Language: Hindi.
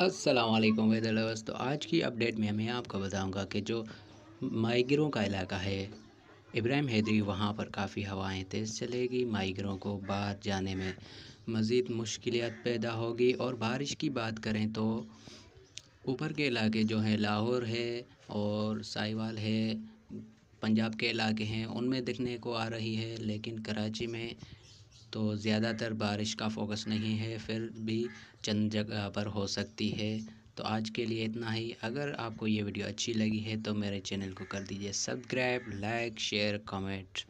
असलम वेदर लवर्स तो आज की अपडेट में मैं आपको बताऊंगा कि जो माइगरों का इलाका है इब्राहिम हैदरी वहाँ पर काफ़ी हवाएं तेज़ चलेगी माइगरों को बाहर जाने में मज़ीद मुश्किल पैदा होगी और बारिश की बात करें तो ऊपर के इलाके जो हैं लाहौर है और साहिवाल है पंजाब के इलाके हैं उनमें दिखने को आ रही है लेकिन कराची में तो ज़्यादातर बारिश का फोकस नहीं है फिर भी चंद जगह पर हो सकती है तो आज के लिए इतना ही अगर आपको ये वीडियो अच्छी लगी है तो मेरे चैनल को कर दीजिए सब्सक्राइब लाइक शेयर कमेंट